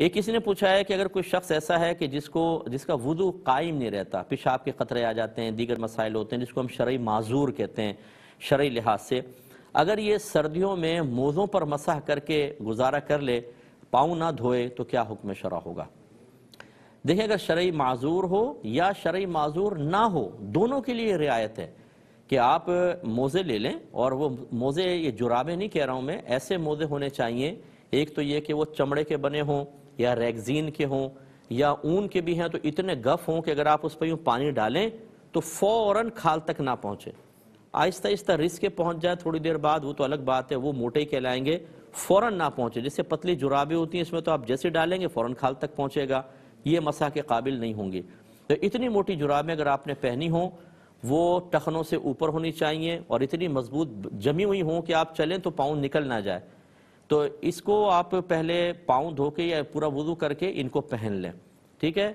एक किसी ने पूछा है कि अगर कोई शख्स ऐसा है कि जिसको जिसका वजू कायम नहीं रहता पेशाब के ख़तरे आ जाते हैं दीगर मसाइल होते हैं जिसको हम शर्य माजूर कहते हैं शर्य लिहाज से अगर ये सर्दियों में मोज़ों पर मसाह करके गुजारा कर ले पाँव ना धोए तो क्या हुक्म शरा होगा देखिए अगर शर्य माजूर हो या शर्य माजूर ना हो दोनों के लिए रियायत है कि आप मोज़े ले लें और वो मोज़े ये जुराबे नहीं कह रहा हूँ मैं ऐसे मोज़े होने चाहिए एक तो ये कि वो चमड़े के बने हों या रेगजीन के हों या ऊन के भी हैं तो इतने गफ हों कि अगर आप उस पर यूँ पानी डालें तो फ़ौर खाल तक ना पहुँचे आहिस्ता आहिस्ता रिस के पहुँच जाए थोड़ी देर बाद वो तो अलग बात है वो मोटे ही कहलाएंगे फ़ौर ना पहुँचे जैसे पतली जुराबें होती हैं इसमें तो आप जैसे डालेंगे फ़ौर खाल तक पहुँचेगा ये मसा के काबिल नहीं होंगे तो इतनी मोटी जुराबें अगर आपने पहनी हों वो टखनों से ऊपर होनी चाहिए और इतनी मजबूत जमी हुई हों कि आप चलें तो पाँव निकल ना जाए तो इसको आप पहले पाँव धो के या पूरा वजू करके इनको पहन लें ठीक है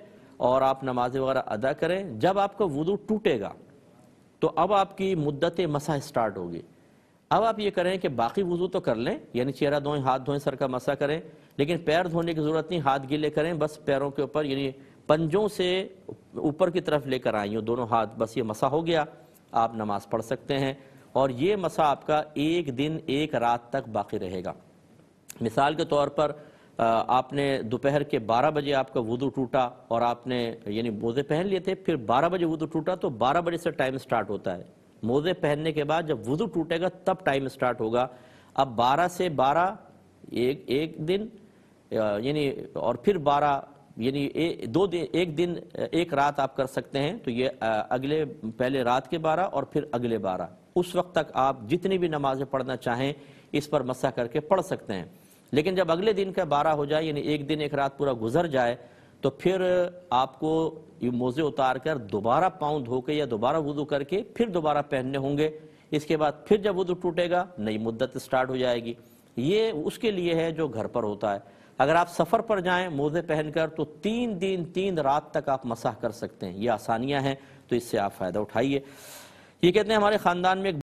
और आप नमाज वगैरह अदा करें जब आपका वजू टूटेगा तो अब आपकी मुद्दत मसा स्टार्ट होगी अब आप ये करें कि बाकी वजू तो कर लें यानी चेहरा धोएं हाथ धोएं सर का मसा करें लेकिन पैर धोने की ज़रूरत नहीं हाथ गीले करें बस पैरों के ऊपर यानी पंजों से ऊपर की तरफ लेकर आई हूँ दोनों हाथ बस ये मसा हो गया आप नमाज़ पढ़ सकते हैं और ये मसा आपका एक दिन एक रात तक बाकी रहेगा मिसाल के तौर पर आपने दोपहर के 12 बजे आपका वुदू टूटा और आपने यानी मोज़े पहन लिए थे फिर 12 बजे वुदू टूटा तो 12 बजे से टाइम स्टार्ट होता है मोज़े पहनने के बाद जब वुदू टूटेगा तब टाइम स्टार्ट होगा अब 12 से 12 एक एक दिन यानी और फिर 12 यानी दो दिन एक दिन एक रात आप कर सकते हैं तो ये अगले पहले रात के बारह और फिर अगले बारह उस वक्त तक आप जितनी भी नमाज़ें पढ़ना चाहें इस पर मसा करके पढ़ सकते हैं लेकिन जब अगले दिन का बारह हो जाए यानी एक दिन एक रात पूरा गुजर जाए तो फिर आपको ये मोज़े उतार कर दोबारा पाँव धो के या दोबारा वजू करके फिर दोबारा पहनने होंगे इसके बाद फिर जब वजू टूटेगा नई मुद्दत स्टार्ट हो जाएगी ये उसके लिए है जो घर पर होता है अगर आप सफ़र पर जाएं मोज़े पहनकर तो तीन दिन तीन रात तक आप मसाह कर सकते हैं ये आसानियाँ हैं तो इससे आप फ़ायदा उठाइए ये कहते हैं हमारे ख़ानदान में